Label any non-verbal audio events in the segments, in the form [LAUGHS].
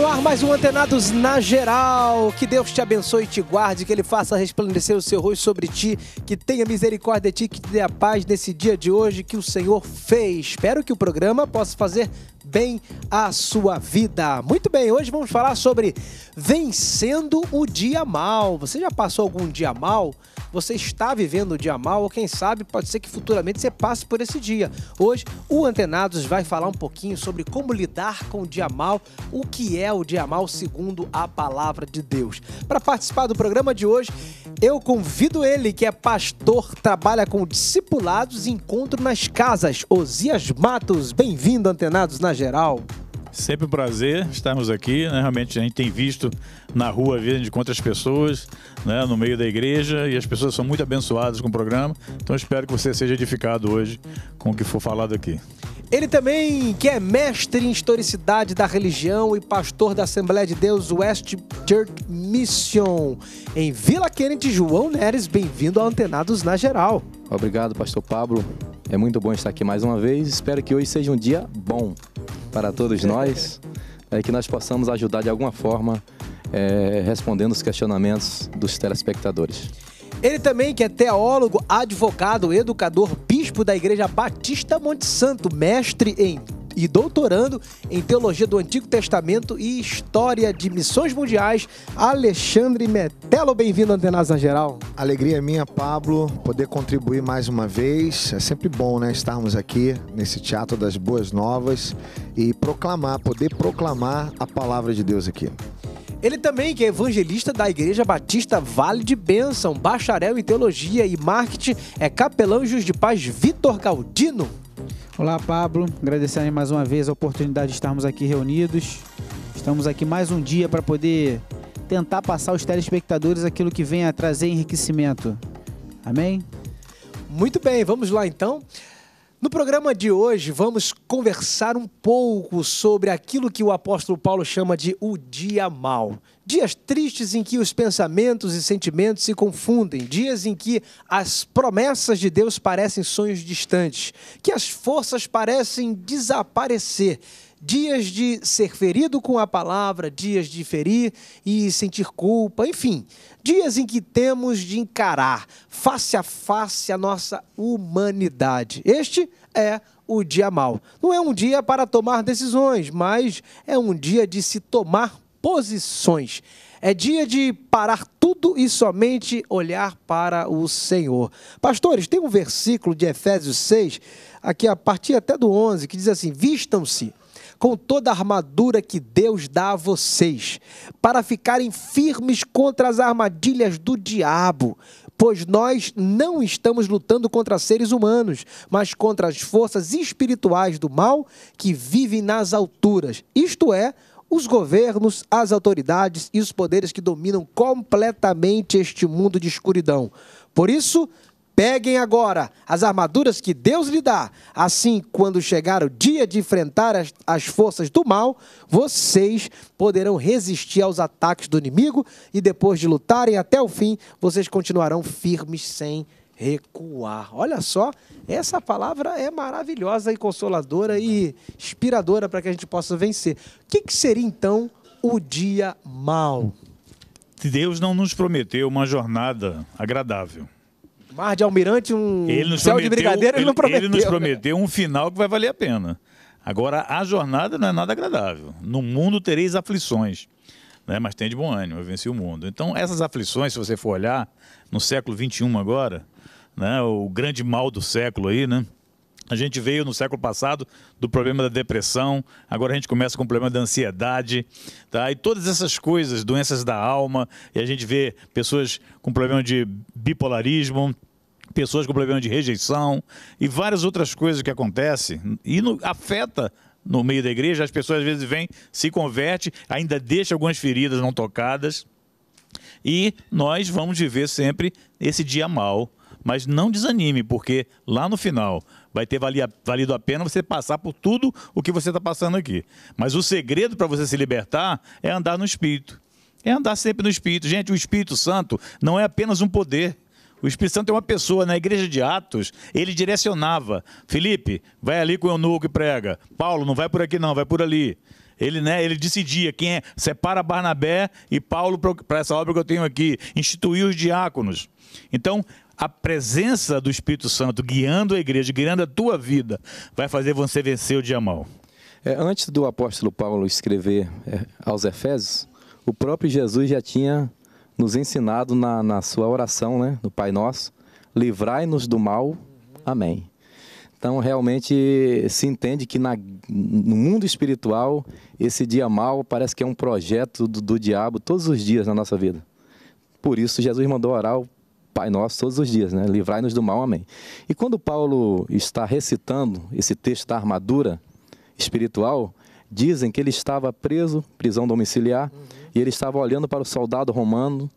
no ar mais um Antenados na Geral. Que Deus te abençoe e te guarde, que Ele faça resplandecer o seu rosto sobre ti, que tenha misericórdia de ti, que te dê a paz nesse dia de hoje que o Senhor fez. Espero que o programa possa fazer bem a sua vida. Muito bem, hoje vamos falar sobre vencendo o dia mal. Você já passou algum dia mal? Você está vivendo o dia mal ou quem sabe pode ser que futuramente você passe por esse dia. Hoje o Antenados vai falar um pouquinho sobre como lidar com o dia mal, o que é o dia mal segundo a palavra de Deus. Para participar do programa de hoje, eu convido ele que é pastor, trabalha com discipulados e encontro nas casas, Osias Matos. Bem-vindo Antenados nas geral. Sempre um prazer estarmos aqui. Né? Realmente a gente tem visto na rua virem de contra as pessoas, né, no meio da igreja, e as pessoas são muito abençoadas com o programa. Então espero que você seja edificado hoje com o que for falado aqui. Ele também, que é mestre em historicidade da religião e pastor da Assembleia de Deus West Church Mission em Vila Kennedy, João Neres, bem-vindo ao Antenados na Geral. Obrigado, pastor Pablo. É muito bom estar aqui mais uma vez. Espero que hoje seja um dia bom para todos [LAUGHS] nós, é que nós possamos ajudar de alguma forma é, respondendo os questionamentos dos telespectadores. Ele também que é teólogo, advogado, educador, bispo da Igreja Batista Monte Santo, mestre em e doutorando em Teologia do Antigo Testamento e História de Missões Mundiais, Alexandre Metello. Bem-vindo, Antenasa Geral. Alegria é minha, Pablo, poder contribuir mais uma vez. É sempre bom, né, estarmos aqui nesse Teatro das Boas Novas e proclamar, poder proclamar a palavra de Deus aqui. Ele também que é evangelista da Igreja Batista Vale de Bênção, bacharel em Teologia e Marketing, é capelão Jus de Paz Vitor Galdino. Olá, Pablo. Agradecendo mais uma vez a oportunidade de estarmos aqui reunidos. Estamos aqui mais um dia para poder tentar passar aos telespectadores aquilo que vem a trazer enriquecimento. Amém? Muito bem, vamos lá então. No programa de hoje, vamos conversar um pouco sobre aquilo que o apóstolo Paulo chama de o dia mau. Dias tristes em que os pensamentos e sentimentos se confundem, dias em que as promessas de Deus parecem sonhos distantes, que as forças parecem desaparecer. Dias de ser ferido com a palavra, dias de ferir e sentir culpa, enfim, Dias em que temos de encarar face a face a nossa humanidade. Este é o dia mal. Não é um dia para tomar decisões, mas é um dia de se tomar posições. É dia de parar tudo e somente olhar para o Senhor. Pastores, tem um versículo de Efésios 6, aqui a partir até do 11, que diz assim: Vistam-se com toda a armadura que Deus dá a vocês, para ficarem firmes contra as armadilhas do diabo, pois nós não estamos lutando contra seres humanos, mas contra as forças espirituais do mal que vivem nas alturas, isto é, os governos, as autoridades e os poderes que dominam completamente este mundo de escuridão. Por isso, Peguem agora as armaduras que Deus lhe dá. Assim, quando chegar o dia de enfrentar as, as, forças do mal, vocês poderão resistir aos ataques do inimigo e depois de lutarem até o fim, vocês continuarão firmes sem recuar. Olha só, essa palavra é maravilhosa e consoladora e inspiradora para que a gente possa vencer. O que, que seria então o dia mal? Deus não nos prometeu uma jornada agradável Mar de Almirante, um céu prometeu, de brigadeiro, ele, ele, não prometeu. Ele nos prometeu um final que vai valer a pena. Agora, a jornada não é nada agradável. No mundo tereis aflições, né? mas tem de bom ânimo, eu venci o mundo. Então, essas aflições, se você for olhar, no século XXI agora, né? o grande mal do século aí, né? A gente veio no século passado do problema da depressão, agora a gente começa com o problema da ansiedade, tá? E todas essas coisas, doenças da alma, e a gente vê pessoas com problema de bipolarismo, pessoas com problema de rejeição e várias outras coisas que acontecem e no, afeta no meio da igreja, as pessoas às vezes vêm, se converte, ainda deixa algumas feridas não tocadas. E nós vamos viver sempre esse dia mal mas não desanime, porque lá no final vai ter valido a pena você passar por tudo o que você está passando aqui. Mas o segredo para você se libertar é andar no Espírito. É andar sempre no Espírito. Gente, o Espírito Santo não é apenas um poder. O Espírito Santo é uma pessoa. Na igreja de Atos, ele direcionava. Felipe, vai ali com o eunuco e prega. Paulo, não vai por aqui não, vai por ali. Ele, né, ele decidia quem é, separa Barnabé e Paulo para essa obra que eu tenho aqui, instituiu os diáconos. Então, a presença do Espírito Santo guiando a igreja, guiando a tua vida, vai fazer você vencer o dia mal. É, antes do apóstolo Paulo escrever é, aos Efésios, o próprio Jesus já tinha nos ensinado na, na sua oração, né, no Pai Nosso, livrai-nos do mal, amém. Então, realmente se entende que na, no mundo espiritual, esse dia mal parece que é um projeto do, do diabo todos os dias na nossa vida. Por isso, Jesus mandou orar Pai Nosso todos os dias, né? Livrai-nos do mal, amém. E quando Paulo está recitando esse texto da armadura espiritual, dizem que ele estava preso, prisão domiciliar, uhum. e ele estava olhando para o soldado romano,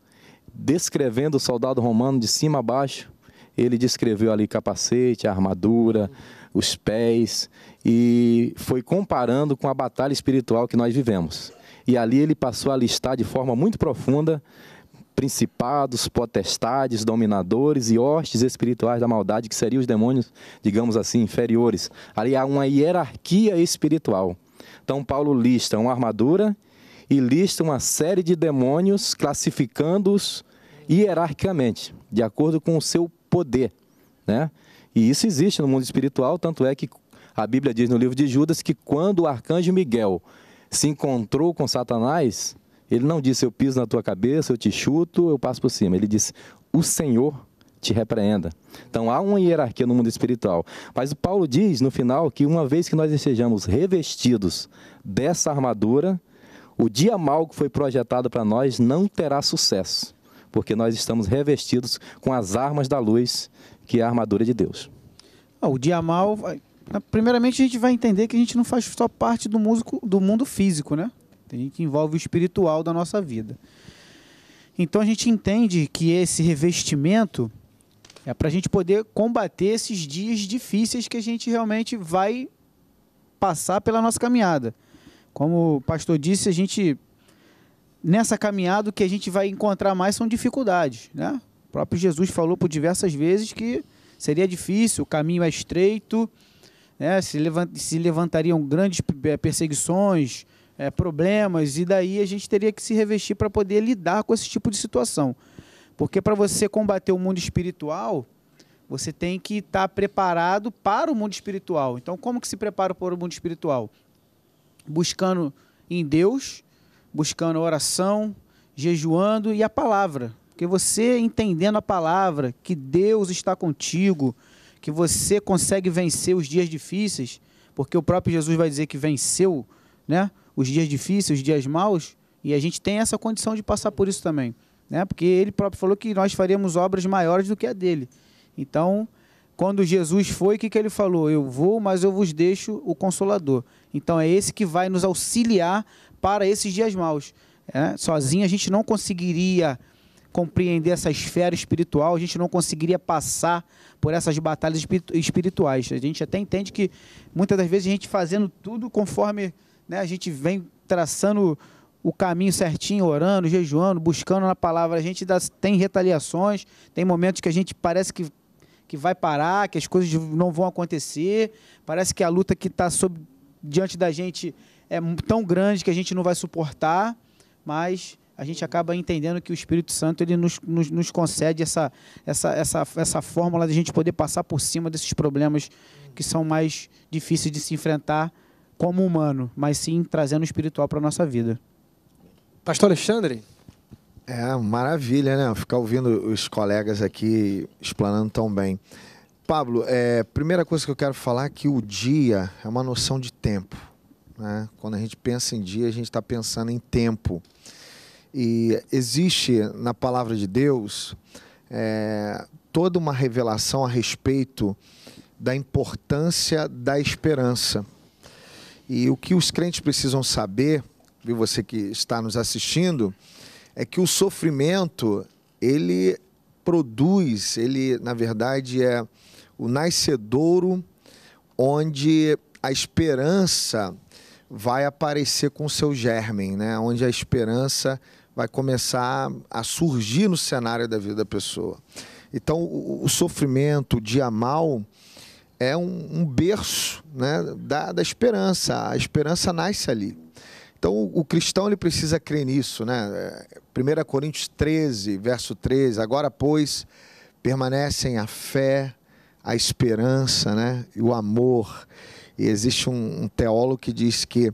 descrevendo o soldado romano de cima a baixo. Ele descreveu ali capacete, armadura, os pés, e foi comparando com a batalha espiritual que nós vivemos. E ali ele passou a listar de forma muito profunda principados, potestades, dominadores e hostes espirituais da maldade, que seriam os demônios, digamos assim, inferiores. Ali há uma hierarquia espiritual. Então, Paulo lista uma armadura e lista uma série de demônios, classificando-os hierarquicamente, de acordo com o seu poder. Né? E isso existe no mundo espiritual, tanto é que a Bíblia diz no livro de Judas que quando o arcanjo Miguel se encontrou com Satanás, ele não disse, eu piso na tua cabeça, eu te chuto, eu passo por cima. Ele disse, o Senhor te repreenda. Então há uma hierarquia no mundo espiritual. Mas o Paulo diz no final que uma vez que nós estejamos revestidos dessa armadura, o dia mal que foi projetado para nós não terá sucesso, porque nós estamos revestidos com as armas da luz, que é a armadura de Deus. Ah, o dia mal, primeiramente a gente vai entender que a gente não faz só parte do, músico, do mundo físico, né? tem que envolve o espiritual da nossa vida. Então a gente entende que esse revestimento é para a gente poder combater esses dias difíceis que a gente realmente vai passar pela nossa caminhada. Como o pastor disse, a gente nessa caminhada o que a gente vai encontrar mais são dificuldades, né? O próprio Jesus falou por diversas vezes que seria difícil, o caminho é estreito, né? se, levantariam grandes eh, perseguições, é, problemas, e daí a gente teria que se revestir para poder lidar com esse tipo de situação. Porque para você combater o mundo espiritual, você tem que estar tá preparado para o mundo espiritual. Então, como que se prepara para o mundo espiritual? Buscando em Deus, buscando oração, jejuando e a palavra. Porque você entendendo a palavra, que Deus está contigo, que você consegue vencer os dias difíceis, porque o próprio Jesus vai dizer que venceu, né? os dias difíceis, os dias maus, e a gente tem essa condição de passar por isso também, né? Porque ele próprio falou que nós faríamos obras maiores do que a dele. Então, quando Jesus foi, o que, que ele falou? Eu vou, mas eu vos deixo o Consolador. Então, é esse que vai nos auxiliar para esses dias maus. Né? Sozinho a gente não conseguiria compreender essa esfera espiritual, a gente não conseguiria passar por essas batalhas espirituais. A gente até entende que muitas das vezes a gente fazendo tudo conforme né? A gente vem traçando o caminho certinho, orando, jejuando, buscando na palavra. A gente dá, tem retaliações, tem momentos que a gente parece que, que vai parar, que as coisas não vão acontecer, parece que a luta que está diante da gente é tão grande que a gente não vai suportar, mas a gente acaba entendendo que o Espírito Santo ele nos, nos, nos concede essa, essa, essa, essa fórmula de a gente poder passar por cima desses problemas que são mais difíceis de se enfrentar como humano, mas sim trazendo o espiritual para a nossa vida. Pastor Alexandre? É, maravilha, né? Ficar ouvindo os colegas aqui explanando tão bem. Pablo, é, primeira coisa que eu quero falar é que o dia é uma noção de tempo. Né? Quando a gente pensa em dia, a gente está pensando em tempo. E existe na palavra de Deus é, toda uma revelação a respeito da importância da esperança. E o que os crentes precisam saber, viu você que está nos assistindo, é que o sofrimento, ele produz, ele na verdade é o nascedouro onde a esperança vai aparecer com seu germen, né? Onde a esperança vai começar a surgir no cenário da vida da pessoa. Então, o, o sofrimento, o dia mal, é um, um berço né, da, da esperança. A esperança nasce ali. Então o cristão ele precisa crer nisso, né? 1 é, Coríntios 13, verso 13, agora pois permanecem a fé, a esperança, né? e o amor. E existe um, um teólogo que diz que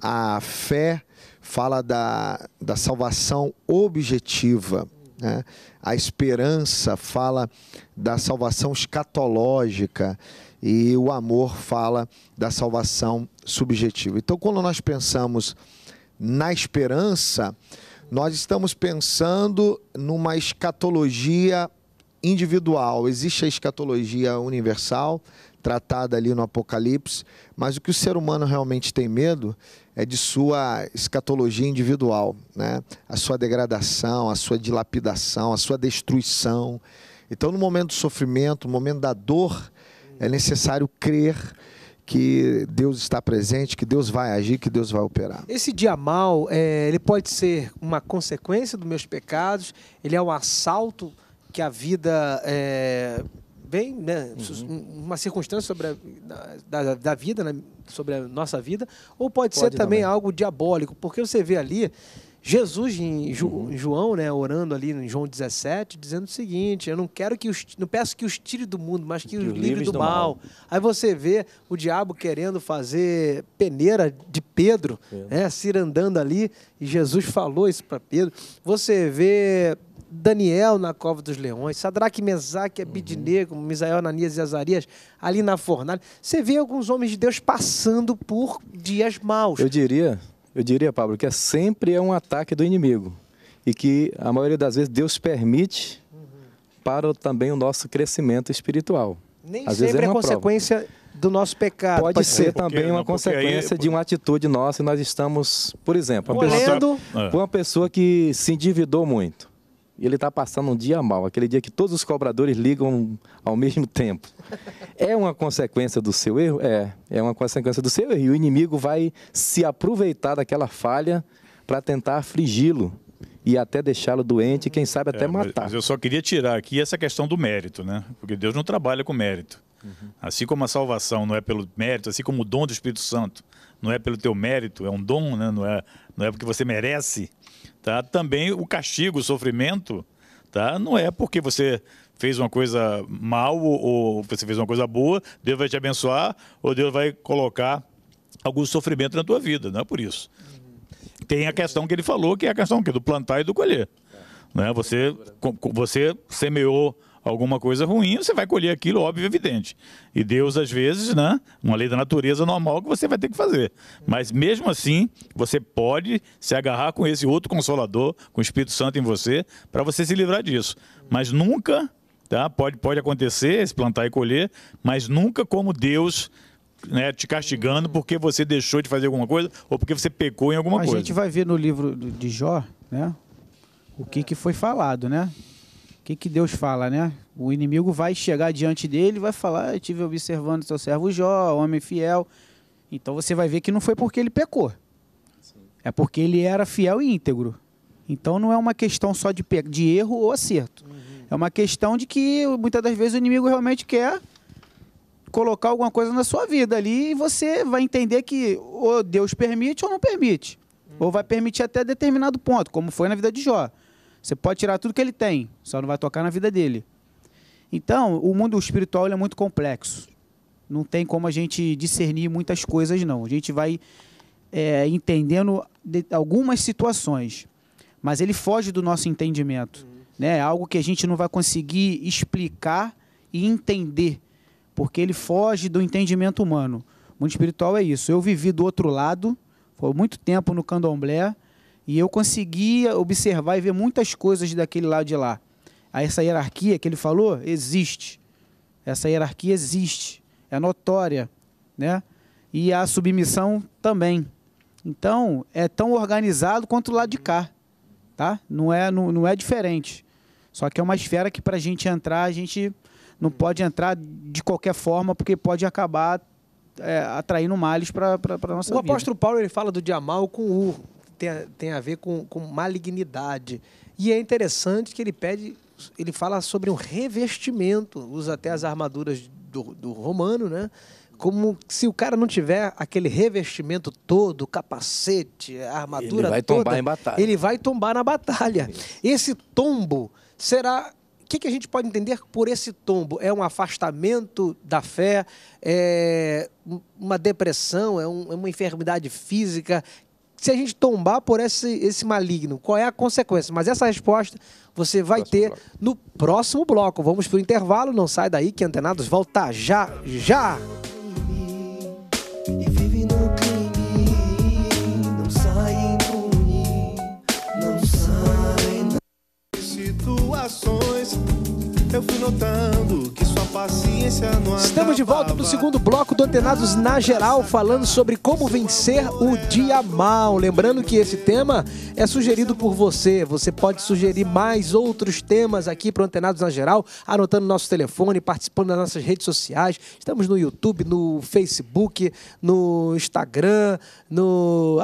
a fé fala da, da salvação objetiva, né? a esperança fala da salvação escatológica e o amor fala da salvação subjetiva. Então, quando nós pensamos na esperança, nós estamos pensando numa escatologia individual. Existe a escatologia universal, tratada ali no Apocalipse, mas o que o ser humano realmente tem medo é de sua escatologia individual, né? a sua degradação, a sua dilapidação, a sua destruição. Então, no momento do sofrimento, no momento da dor, é necessário crer que Deus está presente, que Deus vai agir, que Deus vai operar. Esse dia mal, é, ele pode ser uma consequência dos meus pecados, ele é um assalto que a vida é, vem, né, uhum. uma circunstância sobre a, da, da, vida, né, sobre a nossa vida, ou pode, pode ser também, também algo diabólico, porque você vê ali Jesus, uhum. em João, né, orando ali em João 17, dizendo o seguinte: Eu não quero que os, não peço que os tire do mundo, mas que, os livre do, do mal. mal. Aí você vê o diabo querendo fazer peneira de Pedro, é. né, cirandando ali, e Jesus falou isso para Pedro. Você vê Daniel na cova dos leões, Sadraque, Mesaque, Abidinego, uhum. Misael, Ananias e Azarias, ali na fornalha. Você vê alguns homens de Deus passando por dias maus. Eu diria eu diria, Pablo, que é sempre é um ataque do inimigo e que a maioria das vezes Deus permite para também o nosso crescimento espiritual. Nem Às é sempre é, uma consequência prova. do nosso pecado. Pode, pode ser, porque, também uma consequência aí, de uma atitude nossa e nós estamos, por exemplo, uma pessoa, uma pessoa que se endividou muito e ele está passando um dia mal, aquele dia que todos os cobradores ligam ao mesmo tempo. É uma consequência do seu erro? É, é uma consequência do seu erro. E o inimigo vai se aproveitar daquela falha para tentar afligi-lo e até deixá-lo doente, quem sabe até é, matar. Mas eu só queria tirar aqui essa questão do mérito, né? Porque Deus não trabalha com mérito. Uhum. Assim como a salvação não é pelo mérito, assim como o dom do Espírito Santo não é pelo teu mérito, é um dom, né? não, é, não é porque você merece. Tá? Também o castigo, o sofrimento, tá? não é porque você fez uma coisa mal ou você fez uma coisa boa, Deus vai te abençoar ou Deus vai colocar algum sofrimento na tua vida, não é por isso. Tem a questão que ele falou, que é a questão que é do plantar e do colher. Né? Você, você semeou alguma coisa ruim, você vai colher aquilo, óbvio, evidente. E Deus, às vezes, né, uma lei da natureza normal que você vai ter que fazer. Mas mesmo assim, você pode se agarrar com esse outro consolador, com o Espírito Santo em você, para você se livrar disso. Mas nunca, tá? Pode, pode acontecer, esse plantar e colher, mas nunca como Deus né, te castigando porque você deixou de fazer alguma coisa ou porque você pecou em alguma a coisa. A gente vai ver no livro de Jó, né? O que, que foi falado, né? que, que Deus fala, né? O inimigo vai chegar diante dele e vai falar: ah, Eu estive observando seu servo Jó, homem fiel. Então você vai ver que não foi porque ele pecou. Sim. É porque ele era fiel e íntegro. Então não é uma questão só de, de erro ou acerto. Uhum. É uma questão de que muitas das vezes o inimigo realmente quer colocar alguma coisa na sua vida ali e você vai entender que ou Deus permite ou não permite. Uhum. Ou vai permitir até determinado ponto, como foi na vida de Jó. Você pode tirar tudo que ele tem, só não vai tocar na vida dele. Então, o mundo espiritual é muito complexo. Não tem como a gente discernir muitas coisas, não. A gente vai é, entendendo algumas situações, mas ele foge do nosso entendimento. Né? É algo que a gente não vai conseguir explicar e entender, porque ele foge do entendimento humano. O mundo espiritual é isso. Eu vivi do outro lado, foi muito tempo no candomblé, e eu conseguia observar e ver muitas coisas daquele lado de lá. Essa hierarquia que ele falou existe. Essa hierarquia existe, é notória, né? E a submissão também. Então, é tão organizado quanto o lado de cá, tá? Não é, não, não é diferente. Só que é uma esfera que para a gente entrar, a gente não pode entrar de qualquer forma, porque pode acabar é, atraindo males para a nossa o vida. O apóstolo Paulo ele fala do Jamal com o tem a, tem a ver com, com malignidade. E é interessante que ele pede, ele fala sobre um revestimento, usa até as armaduras do, do romano, né? como se o cara não tiver aquele revestimento todo, capacete, armadura ele vai toda, tombar em batalha. ele vai tombar na batalha. Esse tombo será o que, que, a gente pode entender por esse tombo? É um afastamento da fé? É uma depressão? É, um, é uma enfermidade física? se a gente tombar por esse, esse maligno, qual é a consequência? Mas essa resposta você vai próximo ter bloco. no próximo bloco. Vamos para o intervalo, não sai daí que Antenados volta já, já! E vive no crime, não sai impune, não sai situações eu fui notando que sua paciência não Estamos de volta para o segundo bloco do Antenados na Geral, falando sobre como vencer o dia mal. Lembrando que esse tema é sugerido por você. Você pode sugerir mais outros temas aqui para o Antenados na Geral, anotando nosso telefone, participando das nossas redes sociais. Estamos no YouTube, no Facebook, no Instagram, no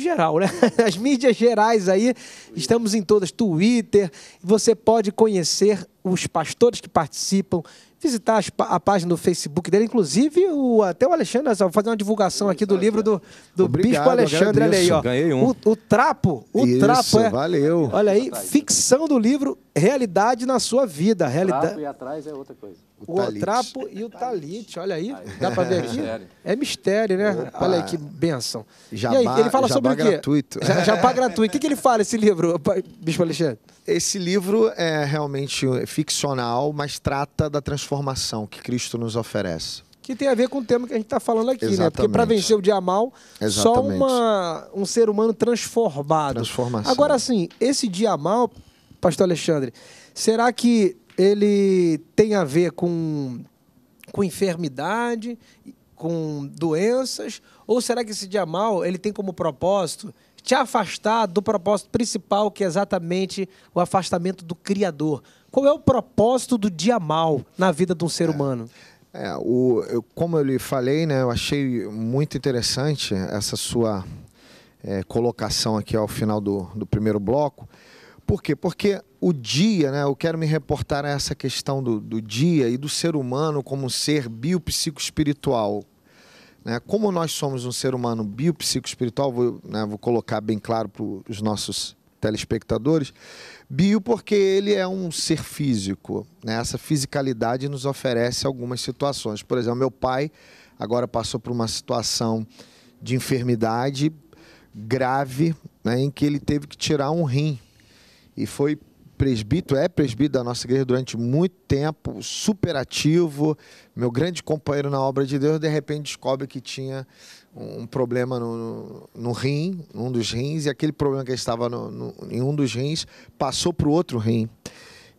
geral, né? [LAUGHS] As mídias gerais aí, estamos em todas, Twitter. Você pode conhecer os pastores que participam, visitar a página do Facebook dele, inclusive o, até o Alexandre, vou fazer uma divulgação aqui do livro do, do Obrigado, Bispo Alexandre, olha aí, ó. Ganhei um. o, o Trapo, o Isso, Trapo é, valeu. olha aí, ficção do livro Realidade na Sua Vida. realidade Trapo e atrás é outra coisa o, o trapo e o talite. Olha aí, aí dá para ver aqui? É mistério. é mistério, né? Opa. Olha aí que benção. Jabá, e aí, ele fala sobre o quê? gratuito. Já, para gratuito. O que, que ele fala, esse livro, Bispo Alexandre? Esse livro é realmente ficcional, mas trata da transformação que Cristo nos oferece que tem a ver com o tema que a gente está falando aqui, Exatamente. né? Porque para vencer o dia mal, Exatamente. só uma, um ser humano transformado. Transformação. Agora, assim, esse dia mal, pastor Alexandre, será que ele tem a ver com, com enfermidade, com doenças? Ou será que esse dia mal ele tem como propósito te afastar do propósito principal, que é exatamente o afastamento do Criador? Qual é o propósito do dia mal na vida de um ser é. humano? É, o, eu, como eu lhe falei, né, eu achei muito interessante essa sua é, colocação aqui ao final do, do primeiro bloco, por quê? Porque o dia, né, eu quero me reportar a essa questão do, do dia e do ser humano como um ser biopsicoespiritual. Né? Como nós somos um ser humano biopsicoespiritual, vou, né, vou colocar bem claro para os nossos telespectadores, bio porque ele é um ser físico. Né? Essa fisicalidade nos oferece algumas situações. Por exemplo, meu pai agora passou por uma situação de enfermidade grave, né, em que ele teve que tirar um rim e foi presbítero, é presbítero da nossa igreja durante muito tempo, superativo, meu grande companheiro na obra de Deus, de repente descobre que tinha um problema no, no, rim, um dos rins, e aquele problema que estava no, no, em um dos rins passou para o outro rim.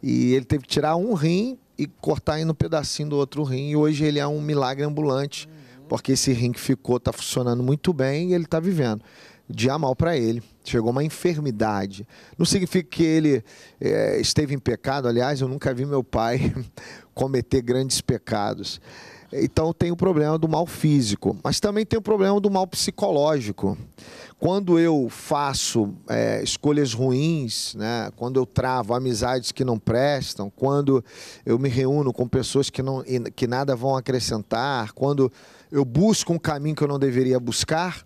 E ele teve que tirar um rim e cortar aí um pedacinho do outro rim, e hoje ele é um milagre ambulante, uhum. porque esse rim que ficou está funcionando muito bem e ele está vivendo. Dia mal para é ele chegou uma enfermidade. Não significa que ele é, esteve em pecado, aliás, eu nunca vi meu pai [LAUGHS] cometer grandes pecados. Então tem o problema do mal físico, mas também tem o problema do mal psicológico. Quando eu faço é, escolhas ruins, né, quando eu travo amizades que não prestam, quando eu me reúno com pessoas que, não, que nada vão acrescentar, quando eu busco um caminho que eu não deveria buscar,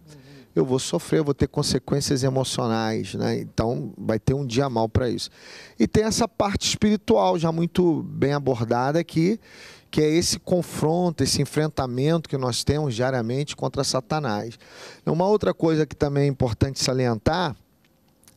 eu vou sofrer, eu vou ter consequências emocionais, né? Então vai ter um dia mal para isso. E tem essa parte espiritual já muito bem abordada aqui, que é esse confronto, esse enfrentamento que nós temos diariamente contra Satanás. Uma outra coisa que também é importante salientar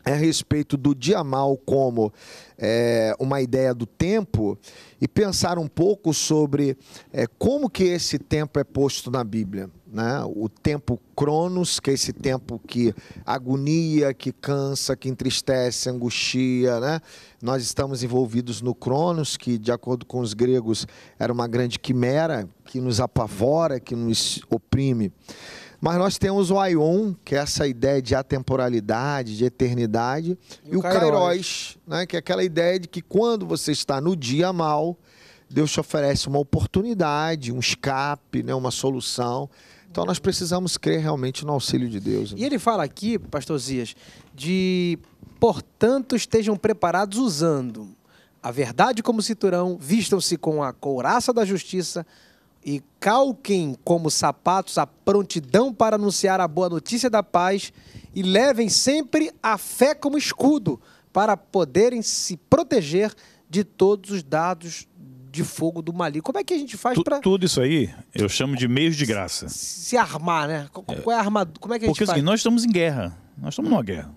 é a respeito do dia mal como é, uma ideia do tempo e pensar um pouco sobre é, como que esse tempo é posto na Bíblia. Né? O tempo cronos, que é esse tempo que agonia, que cansa, que entristece, angustia. Né? Nós estamos envolvidos no cronos, que, de acordo com os gregos, era uma grande quimera que nos apavora, que nos oprime. Mas nós temos o Ion, que é essa ideia de atemporalidade, de eternidade, e, e o Kairos, né, que é aquela ideia de que quando você está no dia mal, Deus te oferece uma oportunidade, um escape, né, uma solução. Então nós precisamos crer realmente no auxílio de Deus. Né. E ele fala aqui, pastor Zias, de portanto estejam preparados usando a verdade como cinturão, vistam-se com a couraça da justiça, e calquem como sapatos a prontidão para anunciar a boa notícia da paz e levem sempre a fé como escudo para poderem se proteger de todos os dados de fogo do Mali. Como é que a gente faz para tudo isso aí? Eu chamo de meios de graça. Se armar, né? Qual é a armadura? Como é que a gente Porque, é faz? Porque assim, nós estamos em guerra. Nós estamos numa guerra.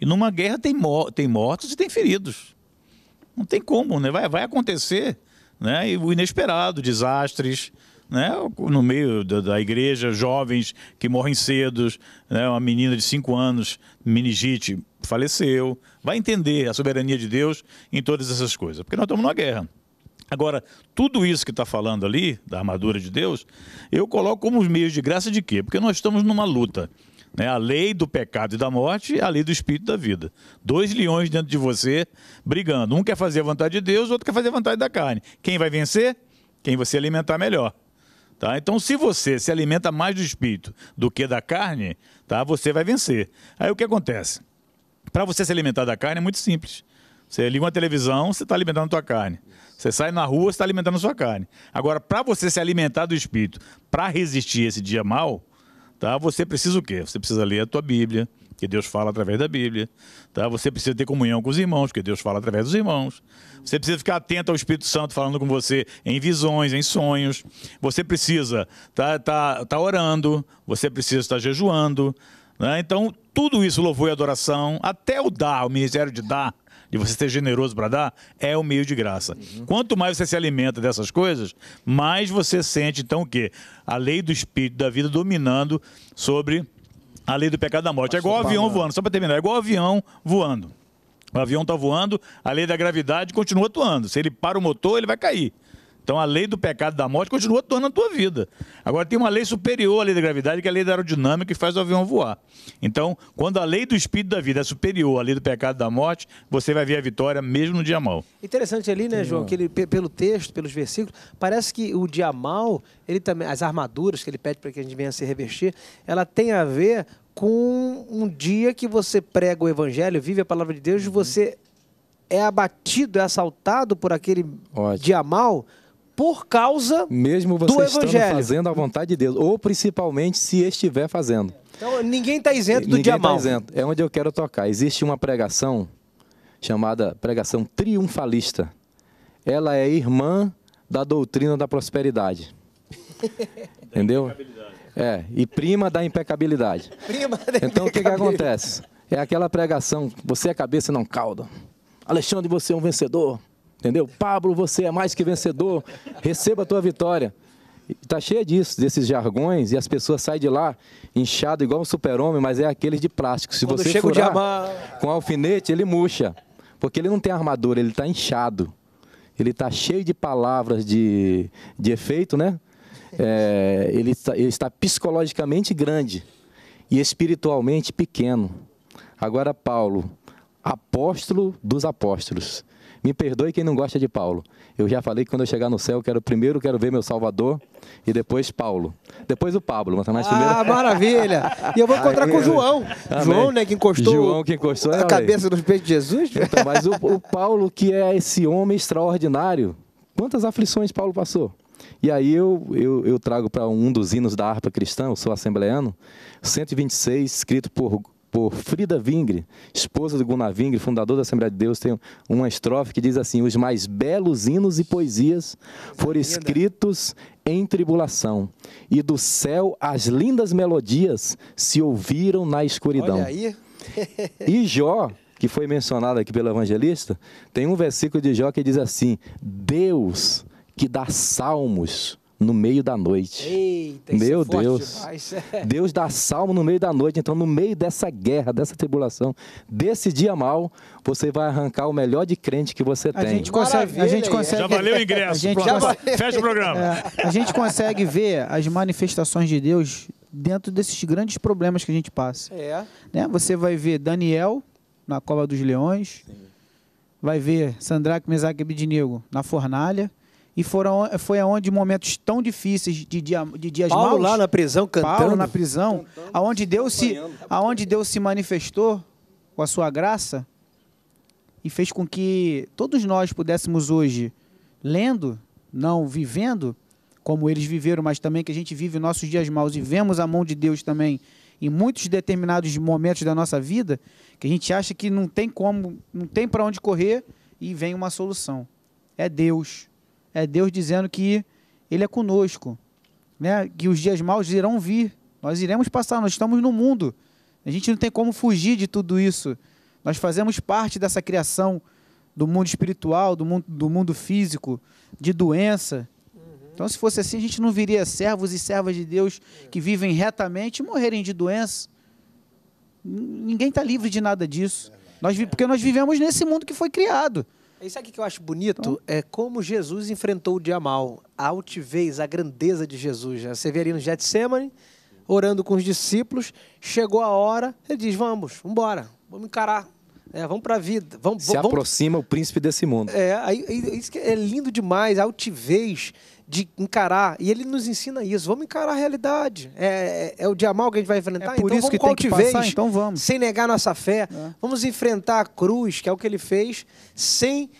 E numa guerra tem, tem mortos e tem feridos. Não tem como, né? Vai, vai acontecer né? E o inesperado, desastres, né? No meio da, da igreja, jovens que morrem cedo, né? Uma menina de 5 anos, meningite, faleceu. Vai entender a soberania de Deus em todas essas coisas, porque nós estamos numa guerra. Agora, tudo isso que está falando ali, da armadura de Deus, eu coloco como os meios de graça de quê? Porque nós estamos numa luta. Né? A lei do pecado e da morte e a lei do espírito da vida. Dois leões dentro de você brigando. Um quer fazer a vontade de Deus, o outro quer fazer a vontade da carne. Quem vai vencer? Quem você alimentar melhor. Tá? Então, se você se alimenta mais do espírito do que da carne, tá? você vai vencer. Aí o que acontece? Para você se alimentar da carne é muito simples. Você liga uma televisão, você está alimentando a sua carne. Você sai na rua, você está alimentando a sua carne. Agora, para você se alimentar do espírito, para resistir esse dia mal, Tá? Você precisa o quê? Você precisa ler a tua Bíblia, que Deus fala através da Bíblia. Tá? Você precisa ter comunhão com os irmãos, que Deus fala através dos irmãos. Você precisa ficar atento ao Espírito Santo falando com você em visões, em sonhos. Você precisa estar tá, tá, tá orando, você precisa estar jejuando. Né? Então, tudo isso, louvor e adoração, até o dar, o ministério de dar, de você ser generoso para dar, é o meio de graça. Uhum. Quanto mais você se alimenta dessas coisas, mais você sente, então, o quê? A lei do espírito da vida dominando sobre a lei do pecado da morte. Acho é igual avião voando, só para terminar, é igual avião voando. O avião está voando, a lei da gravidade continua atuando. Se ele para o motor, ele vai cair. Então a lei do pecado da morte continua atuando na tua vida. Agora tem uma lei superior à lei da gravidade, que é a lei da aerodinâmica que faz o avião voar. Então, quando a lei do espírito da vida é superior à lei do pecado da morte, você vai ver a vitória mesmo no dia mal. Interessante ali, né, João, que ele, pelo texto, pelos versículos, parece que o dia mal, ele também as armaduras que ele pede para que a gente venha se revestir, ela tem a ver com um dia que você prega o evangelho, vive a palavra de Deus, uhum. você é abatido, é assaltado por aquele Ótimo. dia mal, por causa Mesmo você do evangelho. fazendo a vontade de Deus, ou principalmente se estiver fazendo. Então, ninguém está isento do ninguém dia tá mal. Isento. É onde eu quero tocar. Existe uma pregação chamada pregação triunfalista. Ela é irmã da doutrina da prosperidade. [LAUGHS] Entendeu? É, e prima da impecabilidade. [LAUGHS] Prima da então, o que, que acontece? É aquela pregação, você é cabeça e não cauda. Alexandre, você é um vencedor. Entendeu? Pablo, você é mais que vencedor, receba a tua vitória. Está cheia disso, desses jargões, e as pessoas saem de lá inchado igual um super-homem, mas é aqueles de plástico. Se você furar com alfinete, ele murcha, porque ele não tem armadura, ele está inchado. Ele está cheio de palavras de, de efeito, né? É, ele, está, ele está psicologicamente grande e espiritualmente pequeno. Agora, Paulo, apóstolo dos apóstolos. Me perdoe quem não gosta de Paulo. Eu já falei que quando eu chegar no céu, eu quero primeiro quero ver meu Salvador e depois Paulo. Depois o Pablo, mas tá mais ah, primeiro. Ah, [LAUGHS] maravilha! E eu vou encontrar com o João. Amém. João, né, que encostou. João que encostou a cabeça nos peitos de Jesus. Então, né? mas o, o Paulo que é esse homem extraordinário. Quantas aflições Paulo passou? E aí eu, eu, eu trago para um dos hinos da harpa cristã, eu sou assembleano, 126, escrito por por Frida Vingre, esposa de Gunnar Vingre, fundador da Assembleia de Deus, tem uma estrofe que diz assim: Os mais belos hinos e poesias foram escritos em tribulação, e do céu as lindas melodias se ouviram na escuridão. Olha aí. e Jó, que foi mencionado aqui pelo evangelista, tem um versículo de Jó que diz assim: Deus que dá salmos no meio da noite. Eita, é Meu Deus. É [LAUGHS] Deus dá salmo no meio da noite. Então, no meio dessa guerra, dessa tribulação, desse dia mal, você vai arrancar o melhor de crente que você tem. A gente consegue, a gente consegue. Já valeu o ingresso. fecha o programa. É, a gente consegue ver as manifestações de Deus dentro desses grandes problemas que a gente passa. É. Né? Você vai ver Daniel na cova dos leões. Sim. Vai ver Sandraque, Mesaque e Abidinego na fornalha e foram, foi aonde momentos tão difíceis de, dia, de dias Paulo maus, lá na prisão cantando. Paulo na prisão, cantando, aonde, Deus se, aonde Deus se manifestou com a sua graça e fez com que todos nós pudéssemos hoje, lendo, não vivendo, como eles viveram, mas também que a gente vive nossos dias maus e vemos a mão de Deus também em muitos determinados momentos da nossa vida, que a gente acha que não tem como, não tem para onde correr e vem uma solução. É Deus é Deus dizendo que Ele é conosco, né? que os dias maus irão vir, nós iremos passar, nós estamos no mundo, a gente não tem como fugir de tudo isso, nós fazemos parte dessa criação do mundo espiritual, do mundo, do mundo físico, de doença. Então, se fosse assim, a gente não viria servos e servas de Deus que vivem retamente e morrerem de doença. Ninguém está livre de nada disso. Nós, porque nós vivemos nesse mundo que foi criado. Isso aqui que eu acho bonito então... é como Jesus enfrentou o dia mal, a altivez, a grandeza de Jesus. Né? Você vê ali no Getsemane, orando com os discípulos, chegou a hora, ele diz: Vamos, vamos embora, vamos encarar, é, vamos para a vida. Vamos, Se vamos... aproxima o príncipe desse mundo. É, aí, é isso é lindo demais, a altivez de encarar. E ele nos ensina isso. Vamos encarar a realidade. É, é, é o diamal que a gente vai enfrentar. É por então isso vamos que com altivez, passar, então vamos. sem negar nossa fé. É. Vamos enfrentar a cruz, que é o que ele fez, sem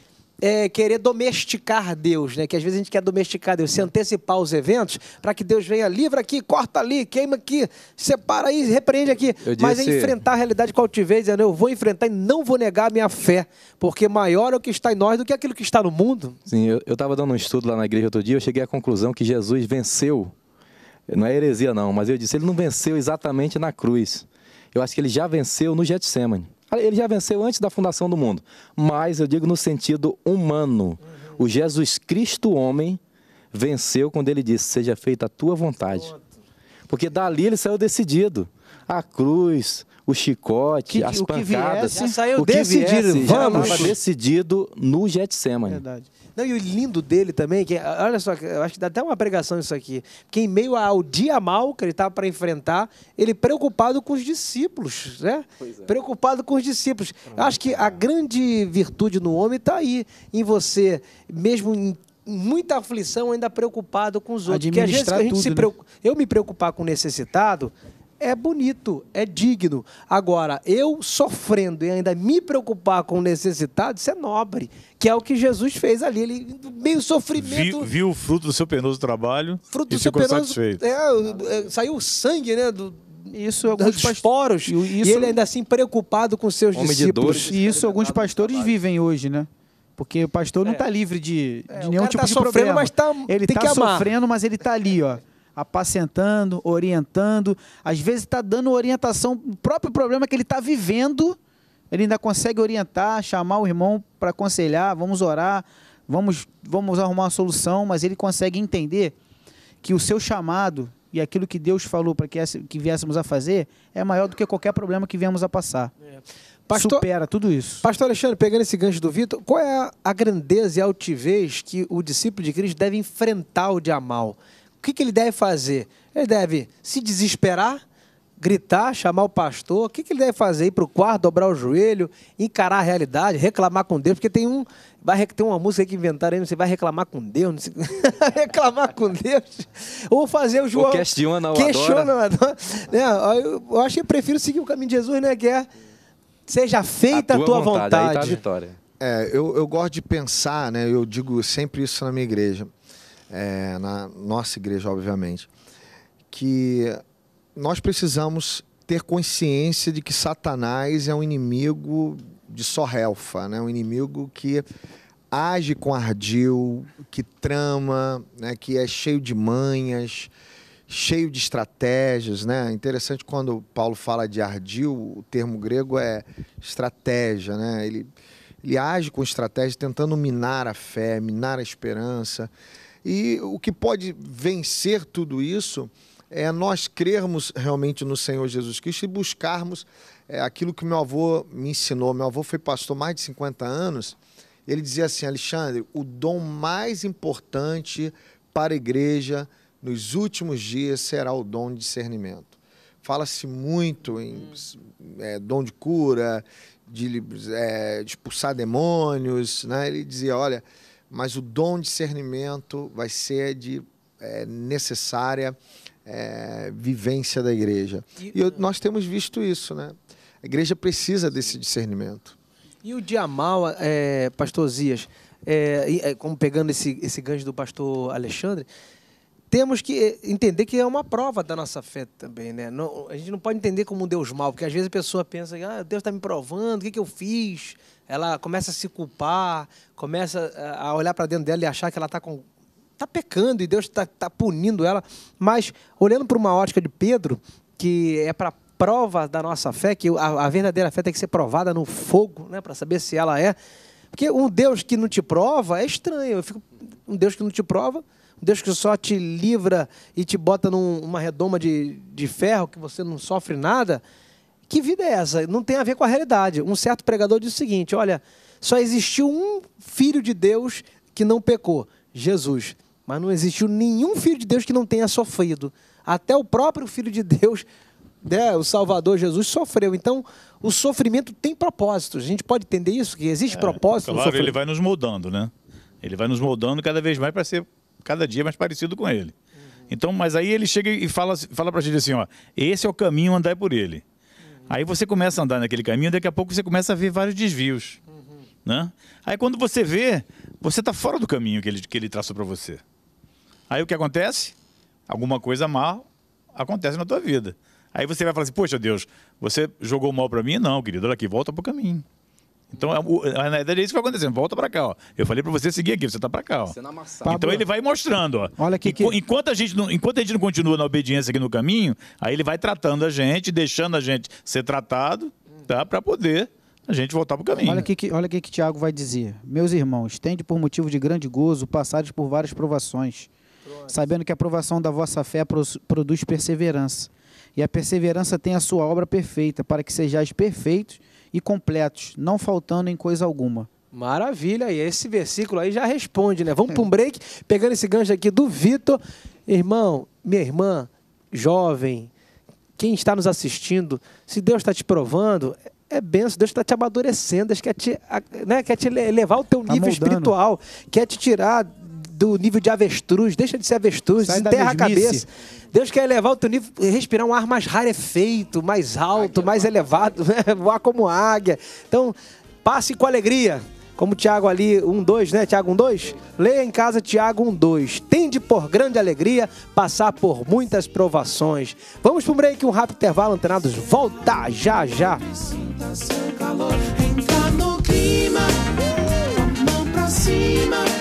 é, querer domesticar Deus, né? Que às vezes a gente quer domesticar Deus, se antecipar os eventos para que Deus venha, livra aqui, corta ali, queima aqui, separa aí, repreende aqui. Mas é enfrentar a realidade com altivez, dizendo, eu vou enfrentar e não vou negar a minha fé, porque maior é o que está em nós do que aquilo que está no mundo. Sim, eu estava dando um estudo lá na igreja outro dia, eu cheguei à conclusão que Jesus venceu. Não é heresia não, mas eu disse, ele não venceu exatamente na cruz. Eu acho que ele já venceu no Getsemane. Ele já venceu antes da fundação do mundo. Mas eu digo no sentido humano. O Jesus Cristo homem venceu quando ele disse: "Seja feita a tua vontade". Porque dali ele saiu decidido. A cruz, o chicote, que, as pancadas, o que viesse, o que viesse, decidido, já vamos. estava decidido no Getsemane. Verdade. Não, e o lindo dele também, que olha só, eu acho que dá até uma pregação isso aqui. Que em meio ao dia mal que ele estava para enfrentar, ele preocupado com os discípulos, né? É. Preocupado com os discípulos. Eu acho que a grande virtude no homem está aí, em você, mesmo em muita aflição, ainda preocupado com os outros. Porque às vezes a gente tudo, se preocupa, né? eu me preocupar com o necessitado, é bonito, é digno. Agora, eu sofrendo e ainda me preocupar com o necessitado, isso é nobre, que é o que Jesus fez ali. Ele, meio sofrimento. Viu, vi o fruto do seu penoso trabalho fruto e do ficou seu penoso, satisfeito. É, é, saiu sangue, né? Do, isso alguns poros. e, isso, e ele ainda assim preocupado com seus discípulos. E isso alguns pastores vivem hoje, né? Porque o pastor não está é. livre de, de é, nenhum tipo tá de problema. Mas tá, ele está sofrendo, mas ele está ali, ó apacentando, orientando. Às vezes está dando orientação, o próprio problema que ele está vivendo, ele ainda consegue orientar, chamar o irmão para aconselhar, vamos orar, vamos, vamos arrumar uma solução, mas ele consegue entender que o seu chamado e aquilo que Deus falou para que, que viéssemos a fazer é maior do que qualquer problema que viemos a passar. É. Pastor, Supera tudo isso. Pastor Alexandre, pegando esse gancho do Vitor, qual é a grandeza e altivez que o discípulo de Cristo deve enfrentar o de Amal? O que, que ele deve fazer? Ele deve se desesperar, gritar, chamar o pastor. O que, que ele deve fazer? Ir para o quarto, dobrar o joelho, encarar a realidade, reclamar com Deus, porque tem um. Vai ter uma música que inventaram aí, você vai reclamar com Deus, sei, [LAUGHS] reclamar com Deus. Ou fazer o João. O questiona, o adora. Né? né? Eu, eu acho que eu prefiro seguir o caminho de Jesus, né? Que é seja feita a tua, a tua vontade. vontade. Aí tá a vitória. É, eu, eu gosto de pensar, né? Eu digo sempre isso na minha igreja é, na nossa igreja, obviamente, que nós precisamos ter consciência de que Satanás é um inimigo de sorrelfa, né? um inimigo que age com ardil, que trama, né? que é cheio de manhas, cheio de estratégias. Né? Interessante quando Paulo fala de ardil, o termo grego é estratégia. Né? Ele, ele age com estratégia, tentando minar a fé, minar a esperança. E o que pode vencer tudo isso é nós crermos realmente no Senhor Jesus Cristo e buscarmos é, aquilo que meu avô me ensinou. Meu avô foi pastor mais de 50 anos. Ele dizia assim: Alexandre, o dom mais importante para a igreja nos últimos dias será o dom de discernimento. Fala-se muito em é, dom de cura, de, é, de expulsar demônios. Né? Ele dizia: olha mas o dom de discernimento vai ser de é, necessária é, vivência da igreja. E, e eu, nós temos visto isso, né? A igreja precisa desse discernimento. E o dia é, pastor Zias, é, é, como pegando esse, esse gancho do pastor Alexandre, temos que é, entender que é uma prova da nossa fé também, né? Não, a gente não pode entender como um Deus mal, porque às vezes a pessoa pensa, ah, Deus está me provando, o que, que eu fiz? ela começa a se culpar, começa eh, a olhar para dentro dela e achar que ela está com tá pecando e Deus está tá punindo ela. Mas olhando para uma ótica de Pedro, que é para prova da nossa fé, que a, a, verdadeira fé tem que ser provada no fogo, né, para saber se ela é. Porque um Deus que não te prova é estranho. Eu fico, um Deus que não te prova, um Deus que só te livra e te bota numa redoma de, de ferro, que você não sofre nada que vida é essa? Não tem a ver com a realidade. Um certo pregador diz o seguinte: olha, só existiu um filho de Deus que não pecou, Jesus. Mas não existiu nenhum filho de Deus que não tenha sofrido. Até o próprio filho de Deus, né, o Salvador Jesus, sofreu. Então, o sofrimento tem propósito. A gente pode entender isso, que existe é, propósito. Claro, ele vai nos moldando, né? Ele vai nos moldando cada vez mais para ser cada dia mais parecido com ele. Uhum. Então, mas aí ele chega e fala, fala para a gente assim, ó, esse é o caminho, andai por ele. Aí você começa a andar naquele caminho, daqui a pouco você começa a ver vários desvios. Uhum. Né? Aí quando você vê, você está fora do caminho que ele, que ele traçou para você. Aí o que acontece? Alguma coisa mal acontece na tua vida. Aí você vai falar assim, poxa Deus, você jogou mal para mim? Não, querido, olha aqui, volta para o caminho. Então, é é, na verdade, é isso que vai acontecendo. Volta para cá, ó. Eu falei para você seguir aqui, você tá para cá, ó. Sendo amassado. Então ele vai mostrando, ó. Olha aqui, que... enquanto, a gente não, enquanto a gente não continua na obediência aqui no caminho, aí ele vai tratando a gente, deixando a gente ser tratado, tá? Para poder a gente voltar para o caminho. Olha o que, olha aqui que Tiago vai dizer. Meus irmãos, tende por motivo de grande gozo passados por várias provações, Pronto. sabendo que a provação da vossa fé produz perseverança. E a perseverança tem a sua obra perfeita, para que sejais perfeitos e completos, não faltando em coisa alguma. Maravilha, e esse versículo aí já responde, né? Vamos para um break, pegando esse gancho aqui do Vitor. Irmão, minha irmã, jovem, quem está nos assistindo, se Deus está te provando, é benção, Deus está te amadurecendo, Deus quer te, né, quer te levar ao teu tá nível moldando. espiritual, quer te tirar do nível de avestruz, deixa de ser avestruz, enterra a cabeça. Deus quer elevar o teu nível, respirar um ar mais rarefeito, mais alto, águia, mais águia. elevado, [LAUGHS] né? voar como águia. Então, passe com alegria. Como Tiago ali, 1, um, 2, né? Tiago 1, um, 2? Leia em casa Tiago 1, um, 2. Tende por grande alegria passar por muitas provações. Vamos para um break, um rápido intervalo, antenados. Volta já, já. Sinta seu calor, entra no clima, mão pra cima.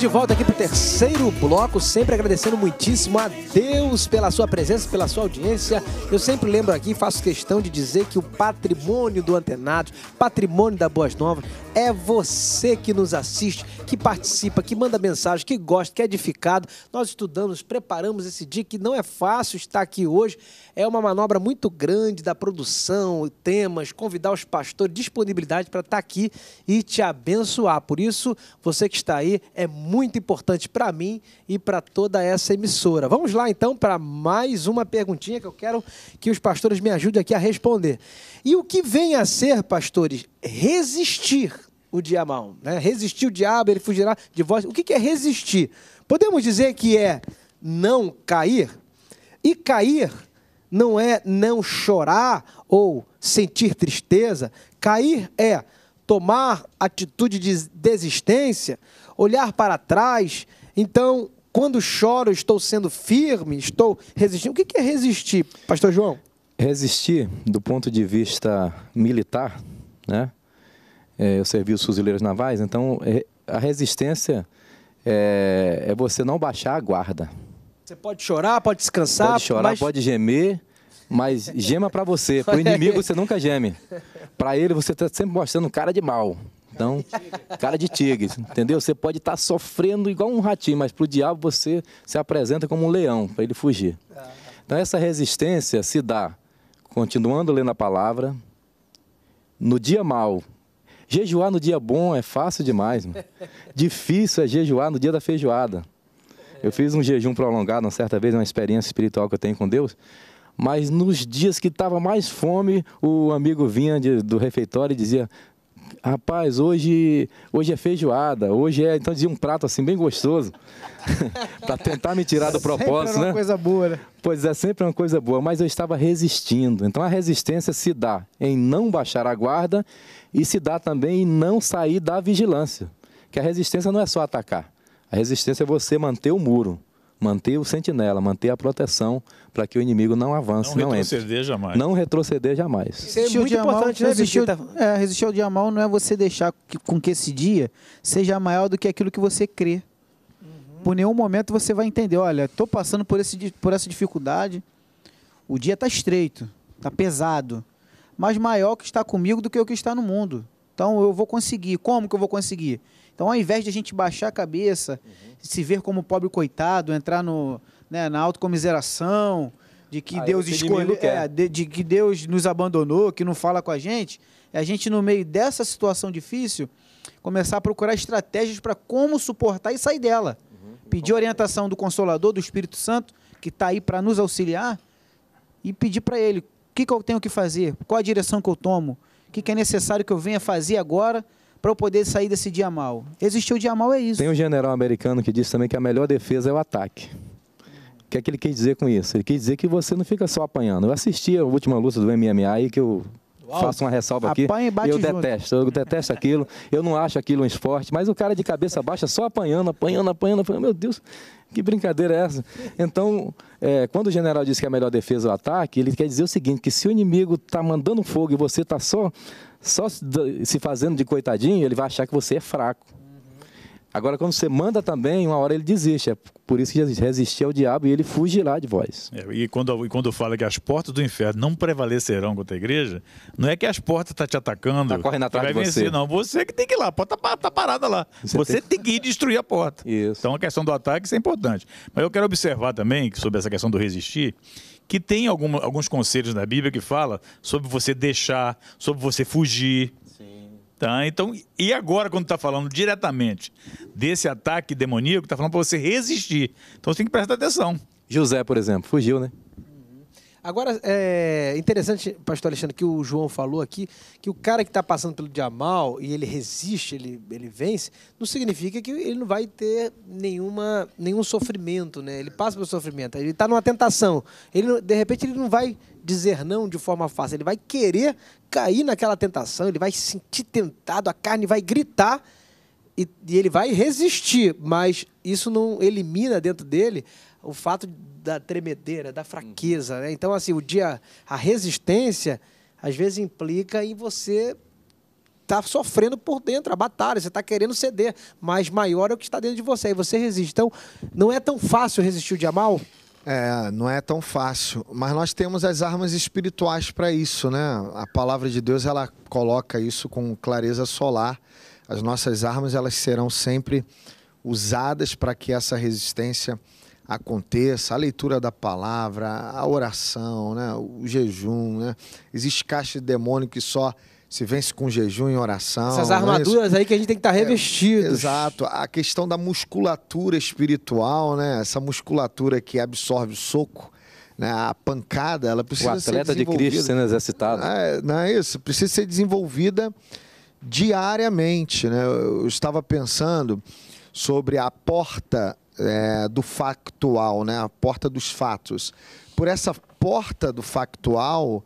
Estamos de volta aqui para o terceiro bloco, sempre agradecendo muitíssimo a Deus pela sua presença, pela sua audiência. Eu sempre lembro aqui, faço questão de dizer que o patrimônio do antenado patrimônio da Boas Novas, é você que nos assiste, que participa, que manda mensagem, que gosta, que é edificado. Nós estudamos, preparamos esse dia que não é fácil estar aqui hoje. É uma manobra muito grande da produção, temas, convidar os pastores, disponibilidade para estar aqui e te abençoar. Por isso, você que está aí é muito importante para mim e para toda essa emissora. Vamos lá então para mais uma perguntinha que eu quero que os pastores me ajudem aqui a responder. E o que vem a ser, pastores, resistir o diamão. Né? Resistir o diabo, ele fugirá de vós. O que é resistir? Podemos dizer que é não cair? E cair não é não chorar ou sentir tristeza. Cair é tomar atitude de desistência, olhar para trás. Então, quando choro, estou sendo firme, estou resistindo. O que é resistir, Pastor João? Resistir, do ponto de vista militar, né? é, eu servi os fuzileiros navais, então é, a resistência é, é, você não baixar a guarda. Você pode chorar, pode descansar, pode chorar, mas... pode gemer, mas gema para você. Para o [LAUGHS] inimigo você nunca geme. Para ele você está sempre mostrando cara de mal. Então, cara de tigre, entendeu? Você pode estar tá sofrendo igual um ratinho, mas para o diabo você se apresenta como um leão, para ele fugir. Então, essa resistência se dá continuando lendo a palavra, no dia mal, Jejuar no dia bom é fácil demais, mano. [LAUGHS] Difícil é jejuar no dia da feijoada. Eu fiz um jejum prolongado uma certa vez, uma experiência espiritual que eu tenho com Deus. Mas nos dias que estava mais fome, o amigo vinha de, do refeitório e dizia: rapaz, hoje, hoje é feijoada, hoje é, então dizia um prato assim bem gostoso, [LAUGHS] para tentar me tirar do é propósito, sempre né? uma coisa boa, né? Pois é, sempre é uma coisa boa, mas eu estava resistindo. Então a resistência se dá em não baixar a guarda e se dá também em não sair da vigilância. Que a resistência não é só atacar. A resistência é você manter o muro, manter o sentinela, manter a proteção para que o inimigo não avance, não, não retroceder jamais. Não retroceder jamais. Resistir é, é muito importante, mal, né, resistir, né, tá... é, resistir ao dia mal não é você deixar que, com que esse dia seja maior do que aquilo que você crê. Uhum. Por nenhum momento você vai entender, olha, estou passando por, esse, por essa dificuldade, o dia está estreito, está pesado, mas maior que está comigo do que o que está no mundo. Então eu vou conseguir. Como que eu vou conseguir? Então, ao invés de a gente baixar a cabeça, uhum. se ver como pobre coitado, entrar no, né, na autocomiseração, de que ah, Deus escolheu, de, é. é, de, de, que Deus nos abandonou, que não fala com a gente, a gente no meio dessa situação difícil começar a procurar estratégias para como suportar e sair dela. Uhum. Pedir orientação do Consolador, do Espírito Santo, que está aí para nos auxiliar, e pedir para ele o que, que eu tenho que fazer, qual a direção que eu tomo, o que, que é necessário que eu venha fazer agora para eu poder sair desse dia mal. Existir o dia mal é isso. Tem um general americano que diz também que a melhor defesa é o ataque. O que é que ele quis dizer com isso? Ele quis dizer que você não fica só apanhando. Eu assisti a última luta do MMA aí que eu faço uma ressalva aqui. Apanha e bate eu junto. detesto, eu detesto aquilo. Eu não acho aquilo um esporte, mas o cara de cabeça baixa só apanhando, apanhando, apanhando, apanhando. Meu Deus, que brincadeira é essa? Então, é, quando o general diz que é a melhor defesa é o ataque, ele quer dizer o seguinte: que se o inimigo está mandando fogo e você está só, só se fazendo de coitadinho, ele vai achar que você é fraco. Agora, quando você manda também, uma hora ele desiste. É por isso que resistir ao diabo e ele lá de vós. É, e quando, e quando fala que as portas do inferno não prevalecerão contra a igreja, não é que as portas estão tá te atacando. Está correndo atrás de você. Vencer, não, você que tem que ir lá. A porta está parada lá. Você, você tem... tem... que ir destruir a porta. Isso. Então, a questão do ataque é importante. Mas eu quero observar também, sobre essa questão do resistir, que tem algum, alguns conselhos na Bíblia que fala sobre você deixar, sobre você fugir. Tá? Então, e agora quando está falando diretamente desse ataque demoníaco, está falando para você resistir. Então você tem que prestar atenção. José, por exemplo, fugiu, né? Agora, é interessante, pastor Alexandre, que o João falou aqui, que o cara que está passando pelo dia mal e ele resiste, ele, ele vence, não significa que ele não vai ter nenhuma, nenhum sofrimento, né? Ele passa pelo sofrimento, ele está numa tentação. Ele, de repente, ele não vai dizer não de forma fácil, ele vai querer cair naquela tentação, ele vai se sentir tentado, a carne vai gritar e, e ele vai resistir, mas isso não elimina dentro dele o fato da tremedeira, da uhum. fraqueza. Né? Então, assim, o dia, a resistência, às vezes implica em você estar tá sofrendo por dentro a batalha, você está querendo ceder, mas maior é o que está dentro de você, e você resiste. Então, não é tão fácil resistir o dia mal? É, não é tão fácil, mas nós temos as armas espirituais para isso, né? A palavra de Deus ela coloca isso com clareza solar. As nossas armas elas serão sempre usadas para que essa resistência aconteça, a leitura da palavra, a oração, né? o jejum. Né? Existe caixa de demônio que só se vence com jejum e oração. Essas é armaduras é aí que a gente tem que estar tá revestido. É, exato. A questão da musculatura espiritual, né? Essa musculatura que absorve o soco, né? a pancada, ela precisa ser O atleta de Cristo sendo exercitado. É, não é isso. Precisa ser desenvolvida diariamente, né? Eu estava pensando sobre a porta é, do factual, né? A porta dos fatos. Por essa porta do factual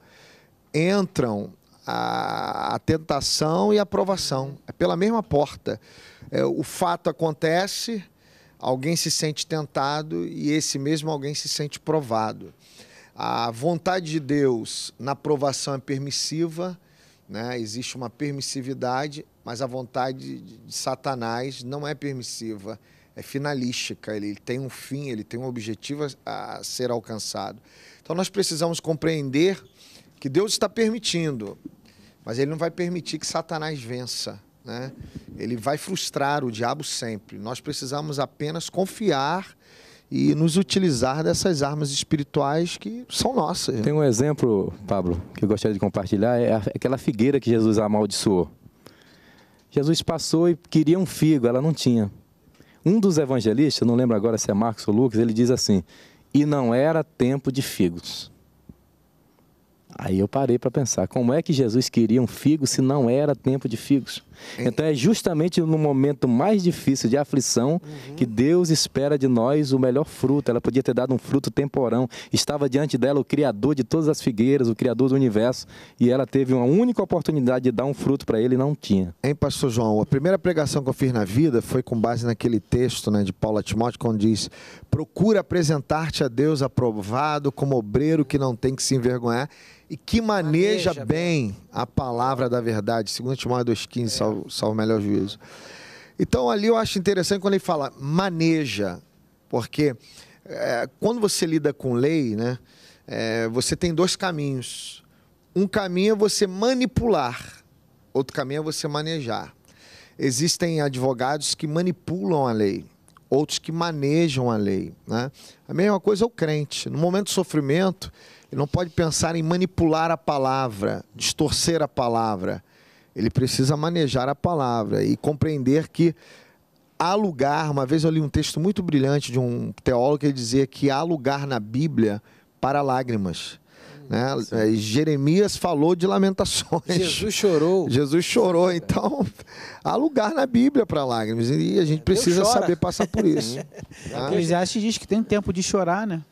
entram a, a tentação e a aprovação. É pela mesma porta. É, o fato acontece, alguém se sente tentado e esse mesmo alguém se sente provado. A vontade de Deus na aprovação é permissiva, né? existe uma permissividade, mas a vontade de Satanás não é permissiva é finalística, ele tem um fim, ele tem um objetivo a, ser alcançado. Então nós precisamos compreender que Deus está permitindo, mas ele não vai permitir que Satanás vença. Né? Ele vai frustrar o diabo sempre. Nós precisamos apenas confiar e nos utilizar dessas armas espirituais que são nossas. Tem um exemplo, Pablo, que eu gostaria de compartilhar, é aquela figueira que Jesus amaldiçoou. Jesus passou e queria um figo, ela não tinha. Um dos evangelistas, não lembro agora se é Marcos ou Lucas, ele diz assim: E não era tempo de figos. Aí eu parei para pensar, como é que Jesus queria um figo se não era tempo de figos? É. Então é justamente no momento mais difícil de aflição uhum. que Deus espera de nós o melhor fruto. Ela podia ter dado um fruto temporão. Estava diante dela o criador de todas as figueiras, o criador do universo, e ela teve uma única oportunidade de dar um fruto para ele e não tinha. Hein, pastor João, a primeira pregação que eu fiz na vida foi com base naquele texto, né, de Paulo Timóteo, quando diz: "Procura apresentar-te a Deus aprovado como obreiro que não tem que se envergonhar" e que maneja, maneja bem, a palavra da verdade, segundo Timóteo 2,15, é. salvo, salvo melhor juízo. Então ali eu acho interessante quando ele fala maneja, porque é, quando você lida com lei, né, é, você tem dois caminhos. Um caminho é você manipular, outro caminho é você manejar. Existem advogados que manipulam a lei, outros que manejam a lei. Né? A mesma coisa é o crente. No momento do sofrimento, ele não pode pensar em manipular a palavra, distorcer a palavra. Ele precisa manejar a palavra e compreender que há lugar. Uma vez eu li um texto muito brilhante de um teólogo que dizia que há lugar na Bíblia para lágrimas. Né? Jeremias falou de lamentações. Jesus chorou. [LAUGHS] Jesus chorou. Então, há lugar na Bíblia para lágrimas. E a gente precisa saber passar por isso. né? [LAUGHS] Eclesiastes diz que tem tempo de chorar, né?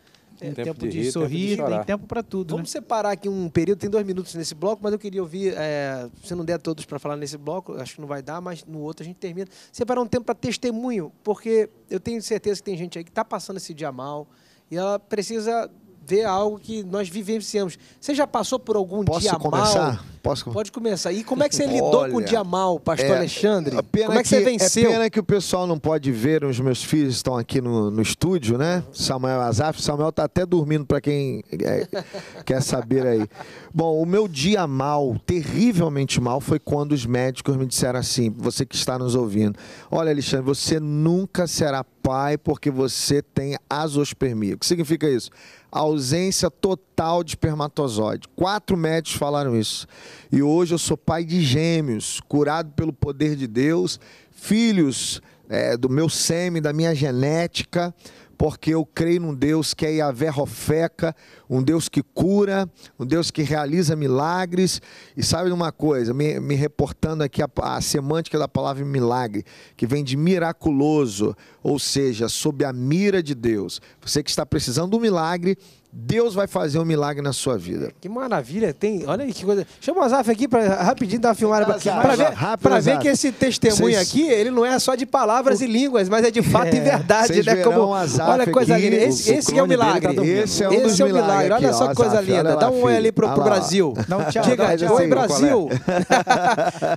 É, tem tempo, tempo de, rir, sorrir, tempo tem tempo para tudo. Vamos né? separar aqui um período, tem dois minutos nesse bloco, mas eu queria ouvir, é, se não der todos para falar nesse bloco, acho que não vai dar, mas no outro a gente termina. Separar um tempo para testemunho, porque eu tenho certeza que tem gente aí que está passando esse dia mal e ela precisa ver algo que nós vivenciamos. Você já passou por algum Posso dia começar? mal? Posso começar? Pode começar. E como é que você [LAUGHS] lidou com o dia mal, pastor é, Alexandre? Como é que, que, você é venceu? É pena que o pessoal não pode ver, os meus filhos estão aqui no, no estúdio, né? Samuel Azaf, Samuel está até dormindo para quem é, [LAUGHS] quer saber aí. Bom, o meu dia mal, terrivelmente mal, foi quando os médicos me disseram assim, você que está nos ouvindo, olha Alexandre, você nunca será pai porque você tem azospermia. O que significa isso? ausência total de espermatozoide. Quatro médicos falaram isso. E hoje eu sou pai de gêmeos, curado pelo poder de Deus, filhos é, do meu sêmen, da minha genética, porque eu creio num Deus que é Yahvé Rofeca, um Deus que cura, um Deus que realiza milagres. E sabe de uma coisa, me, me reportando aqui a, a semântica da palavra milagre, que vem de miraculoso, ou seja, sob a mira de Deus. Você que está precisando de um milagre, Deus vai fazer um milagre na sua vida. Que maravilha, tem. Olha aí que coisa. Chama o Azaf aqui para rapidinho dar uma filmada para ver, rápido, pra ver que esse testemunho aqui, ele não é só de palavras o... e línguas, mas é de fato é. e verdade, Cês né? Como olha que coisa linda. Esse, é tá é esse é o milagre. Tá esse é um esse é milagre. milagre. Olha só que coisa linda. Lá, dá um oi ali pro, pro Brasil. Dá um tchau. Diga, tchau, oi é? Brasil.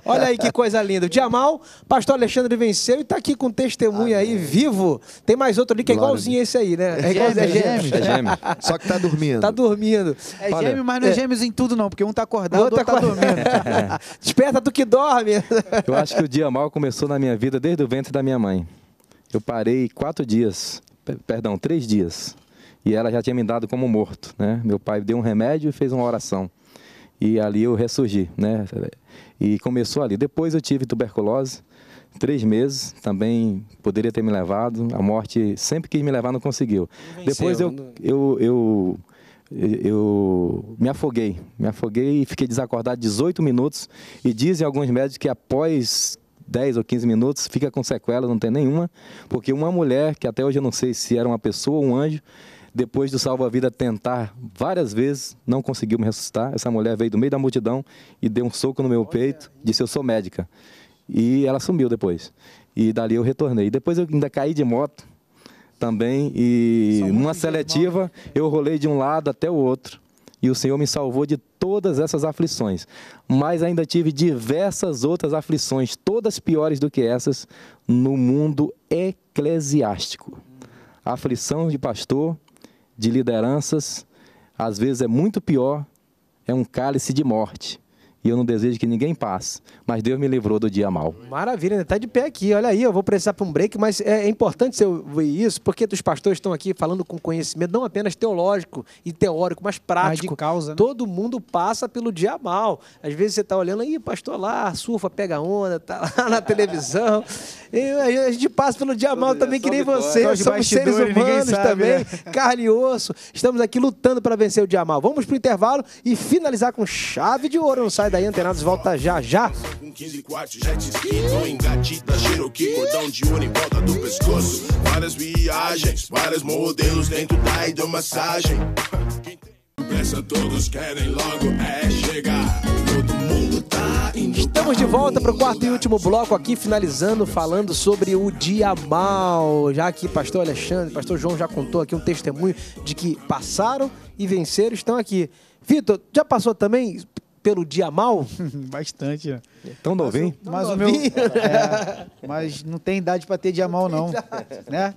[LAUGHS] olha aí que coisa linda. O Diamal, pastor Alexandre venceu e está aqui com testemunho aí vivo. Tem mais outro ali que é igualzinho esse aí, né? É igualzinho. É Só que Tá dormindo. Tá dormindo. É Olha, gêmeo, mas não é, é gêmeos em tudo, não, porque um tá acordado, o outro, outro tá, tá dormindo. [LAUGHS] Desperta do que dorme. Eu acho que o dia mal começou na minha vida desde o ventre da minha mãe. Eu parei quatro dias, perdão, três dias. E ela já tinha me dado como morto, né? Meu pai deu um remédio e fez uma oração. E ali eu ressurgi, né? E começou ali. Depois eu tive tuberculose, três meses, também poderia ter me levado. A morte sempre quis me levar, não conseguiu. Venceu, Depois eu, eu, eu, eu, me afoguei. Me afoguei e fiquei desacordado 18 minutos. E dizem alguns médicos que após 10 ou 15 minutos fica com sequela, não tem nenhuma. Porque uma mulher, que até hoje eu não sei se era uma pessoa ou um anjo, depois do salva-vida tentar várias vezes, não conseguiu me ressuscitar. Essa mulher veio do meio da multidão e deu um soco no meu peito, disse: Eu sou médica. E ela sumiu depois. E dali eu retornei. Depois eu ainda caí de moto também e numa seletiva eu rolei de um lado até o outro e o Senhor me salvou de todas essas aflições. Mas ainda tive diversas outras aflições, todas piores do que essas, no mundo eclesiástico. Aflição de pastor, de lideranças, às vezes é muito pior, é um cálice de morte e eu não desejo que ninguém passe. Mas Deus me livrou do dia mal. Maravilha, está né? de pé aqui. Olha aí, eu vou precisar para um break, mas é, é importante eu ver isso, porque os pastores estão aqui falando com conhecimento não apenas teológico e teórico, mas prático. Mas causa, né? Todo mundo passa pelo dia mal. Às vezes você está olhando aí, pastor lá, surfa, pega onda, tá lá na televisão. E a gente passa pelo dia Todo mal também, que nem você. Nós somos seres humanos sabe, também, né? [LAUGHS] carne e osso. Estamos aqui lutando para vencer o dia mal. Vamos para o intervalo e finalizar com chave de ouro. Não sai da Fica aí, antenados, volta já já. Com 15 quartos, jet ski, Cherokee, cordão de ouro em volta do pescoço. Várias viagens, vários modelos dentro da hidromassagem. Pressa todos querem logo é chegar. Todo mundo tá indo. Estamos de volta para o quarto e último bloco aqui, finalizando falando sobre o dia mal. Já que pastor Alexandre, pastor João já contou aqui um testemunho de que passaram e venceram, estão aqui. Vitor, já passou também? pelo dia mal? [LAUGHS] Bastante. Né? Tão novinho? Mas, o meu, [LAUGHS] é, mas não tem idade para ter dia mal, não. [LAUGHS] né?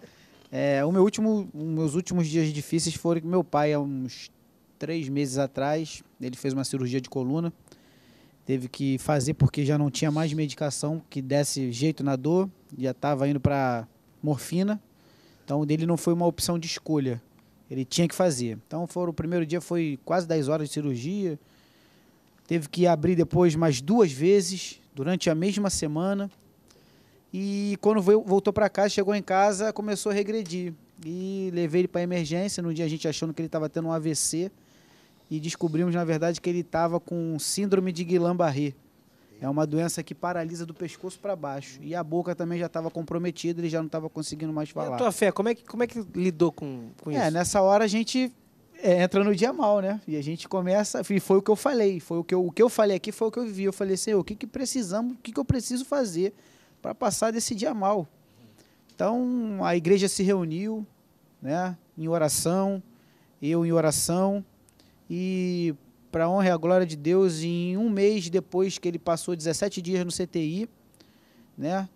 É, o meu último, meus últimos dias difíceis foram que meu pai, há uns três meses atrás, ele fez uma cirurgia de coluna. Teve que fazer porque já não tinha mais medicação que desse jeito na dor, já estava indo para morfina. Então, dele não foi uma opção de escolha. Ele tinha que fazer. Então, foram, o primeiro dia foi quase 10 horas de cirurgia, teve que abrir depois mais duas vezes durante a mesma semana. E quando voltou para casa, chegou em casa, começou a regredir. E levei ele para emergência. No dia a gente achando que ele estava tendo um AVC. E descobrimos, na verdade, que ele estava com síndrome de Guillain-Barré. É uma doença que paralisa do pescoço para baixo. E a boca também já estava comprometida, ele já não estava conseguindo mais falar. E a tua fé, como é que, como é que lidou com, com é, isso? É, nessa hora a gente é, entra no dia mal, né? E a gente começa. E foi o que eu falei. Foi o que eu, o que eu falei aqui, foi o que eu vi. Eu falei, Senhor, o que, que precisamos, o que, que eu preciso fazer para passar desse dia mal? Então a igreja se reuniu, né? Em oração, eu em oração. E para honra e a glória de Deus, em um mês depois que ele passou 17 dias no CTI, né?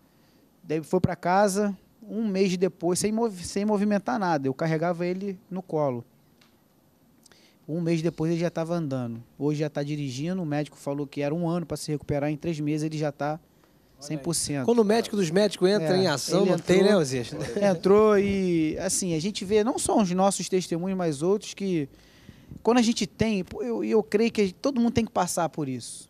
Daí foi para casa, um mês depois, sem, mov sem movimentar nada. Eu carregava ele no colo. Um mês depois ele já estava andando. Hoje já está dirigindo. O médico falou que era um ano para se recuperar. Em três meses ele já está 100%. Quando o médico dos médicos entra é, em ação, não tem, né, [LAUGHS] Entrou e, assim, a gente vê não só os nossos testemunhos, mas outros que, quando a gente tem, eu, eu creio que todo mundo tem que passar por isso,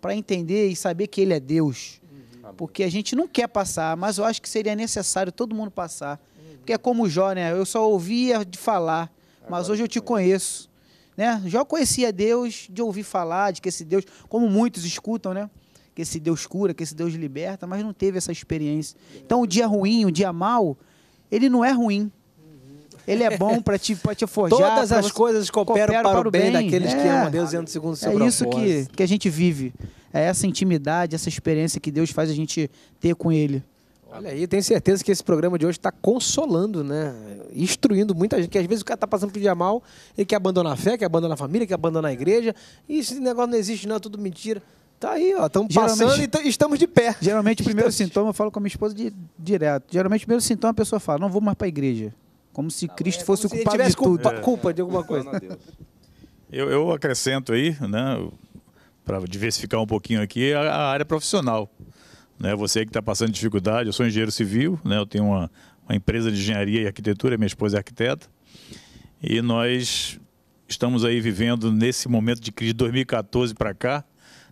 para entender e saber que ele é Deus. Uhum. Porque a gente não quer passar, mas eu acho que seria necessário todo mundo passar. Uhum. Porque é como o Jó, né? Eu só ouvia de falar, mas Agora hoje eu te conheço. Né? Jó conhecia Deus de ouvir falar, de que esse Deus, como muitos escutam, né? que esse Deus cura, que esse Deus liberta, mas não teve essa experiência. Então o dia ruim, o dia mal, ele não é ruim. Ele é bom para te, te [LAUGHS] forjar. Todas as coisas cooperam, cooperam para, para, o bem, bem daqueles é, que amam Deus e andam segundo o seu É isso que, que a gente vive. É essa intimidade, essa experiência que Deus faz a gente ter com Ele. Olha aí, tenho certeza que esse programa de hoje está consolando, né? Instruindo muita gente, que às vezes o cara está passando por dia mal, ele quer abandonar a fé, quer abandonar a família, quer abandonar a igreja. E esse negócio não existe, não, é tudo mentira. Tá aí, ó, estamos passando e estamos de pé. Geralmente, o [LAUGHS] primeiro sintoma, eu falo com a minha esposa de, direto. Geralmente, o primeiro sintoma, a pessoa fala: não vou mais para a igreja. Como se tá, Cristo é fosse o culpado de tudo. Culpa, é. culpa de alguma coisa. Eu, eu acrescento aí, né, para diversificar um pouquinho aqui, a, a área profissional. Né? Você que está passando dificuldade, eu sou engenheiro civil, né? eu tenho uma, uma empresa de engenharia e arquitetura, minha esposa é arquiteta, e nós estamos aí vivendo nesse momento de crise de 2014 para cá,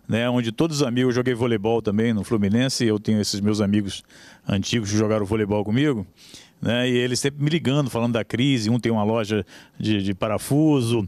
né, onde todos os amigos, eu joguei voleibol também no Fluminense, eu tenho esses meus amigos antigos que jogaram voleibol comigo, né, e eles sempre me ligando, falando da crise, um tem uma loja de, de parafuso,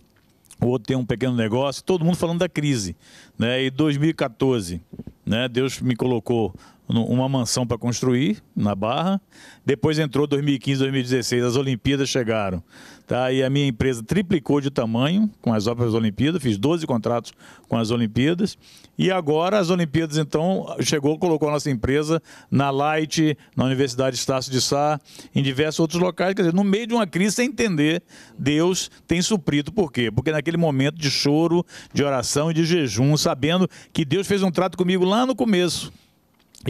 o outro tem um pequeno negócio, todo mundo falando da crise. Né? E 2014, né? Deus me colocou uma mansão para construir na Barra. Depois entrou 2015, 2016, as Olimpíadas chegaram. Tá? E a minha empresa triplicou de tamanho com as próprias Olimpíadas, fiz 12 contratos com as Olimpíadas. E agora as Olimpíadas, então, chegou, colocou a nossa empresa na Light, na Universidade Estácio de Sá, em diversos outros locais. Quer dizer, no meio de uma crise, sem entender, Deus tem suprido. Por quê? Porque naquele momento de choro, de oração e de jejum, sabendo que Deus fez um trato comigo lá no começo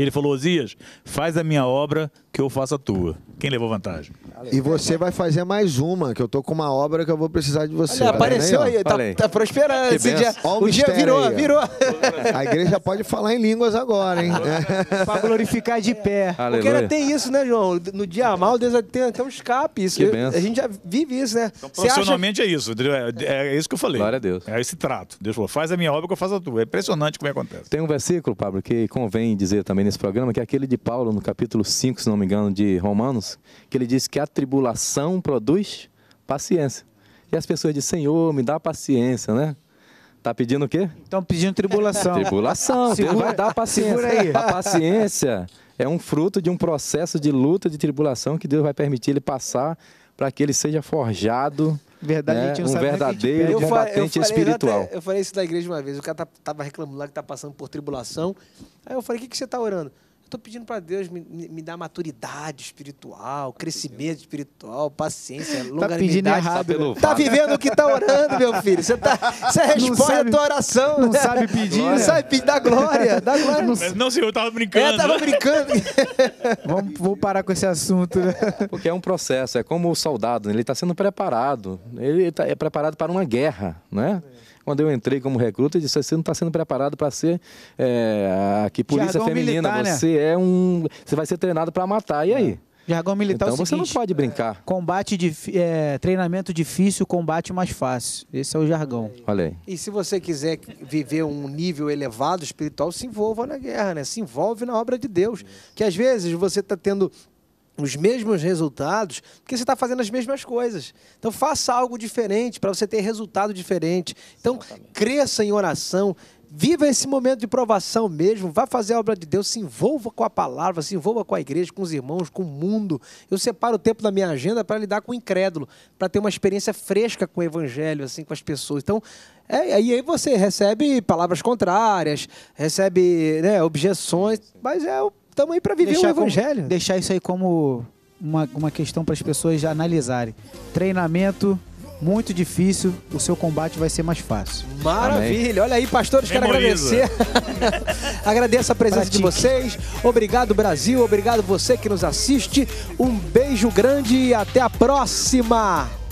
ele falou: Osias, faz a minha obra que eu faço a tua. Quem levou vantagem? E você vai fazer mais uma, que eu tô com uma obra que eu vou precisar de você. Olha, apareceu aí, aí tá, tá prosperando. esse dia, o o dia virou, aí, virou. A igreja pode falar em línguas agora, hein? Pra glorificar de pé. Porque ainda tem isso, né, João? No dia mal, Deus tem até um escape. Isso. Que A gente já vive isso, né? Então, você acha... Profissionalmente é isso, é, é, é isso que eu falei. Glória a Deus. É esse trato. Deus falou, faz a minha obra que eu faço a tua. É impressionante como é que acontece. Tem um versículo, Pablo, que convém dizer também nesse programa, que é aquele de Paulo, no capítulo 5, se não me engano, de Romanos, que ele diz que a tribulação produz paciência. E as pessoas dizem, Senhor, me dá paciência, né? Tá pedindo o quê? Estão pedindo tribulação. Tribulação, segura, Deus vai dar paciência. A paciência é um fruto de um processo de luta, de tribulação que Deus vai permitir ele passar para que ele seja forjado Verdade, né? um verdadeiro eu combatente eu falei, espiritual. Eu, até, eu, falei isso da igreja uma vez. O cara tá- tava reclamando lá que tá passando por tribulação. Aí eu falei: o que, que você tá orando? Estou pedindo para Deus me, me dar maturidade espiritual, crescimento espiritual, paciência, tá longanimidade. pedindo errado, está tá vivendo o que está orando, meu filho. Você tá, você responde sabe, a tua oração. Não né? sabe pedir. Não né? sabe pedir, dá glória, dá glória. Não, não senhor, eu tava brincando. Eu é, tava brincando. [LAUGHS] Vamos, vou parar com esse assunto. [LAUGHS] Porque é um processo, é como o soldado, né? ele está sendo preparado. Ele tá, é preparado para uma guerra, né? É. Quando eu entrei como recruta, disse: você não está sendo preparado para ser é, eh, aqui polícia Jargão feminina. Militar, né? você né? é um. Você vai ser treinado para matar. E é. aí? Jargão militar então, é o seguinte, você não pode é, brincar. Combate de é, treinamento difícil, combate mais fácil. Esse é o jargão. Olha aí. E se você quiser viver um nível elevado espiritual, se envolva na guerra, né? Se envolve na obra de Deus. Que às vezes você está tendo os mesmos resultados, porque você está fazendo as mesmas coisas. Então faça algo diferente para você ter resultado diferente. Então Exatamente. cresça em oração, viva esse momento de provação mesmo, vá fazer a obra de Deus, se envolva com a palavra, se envolva com a igreja, com os irmãos, com o mundo. Eu separo o tempo da minha agenda para lidar com o incrédulo, para ter uma experiência fresca com o evangelho, assim, com as pessoas. Então, é, e aí você recebe palavras contrárias, recebe né, objeções, mas é o Estamos aí para viver deixar o evangelho. Como, deixar isso aí como uma, uma questão para as pessoas já analisarem. Treinamento muito difícil, o seu combate vai ser mais fácil. Maravilha! Amém. Olha aí, pastores, quero agradecer. [LAUGHS] Agradeço a presença Pratique. de vocês. Obrigado, Brasil. Obrigado você que nos assiste. Um beijo grande e até a próxima!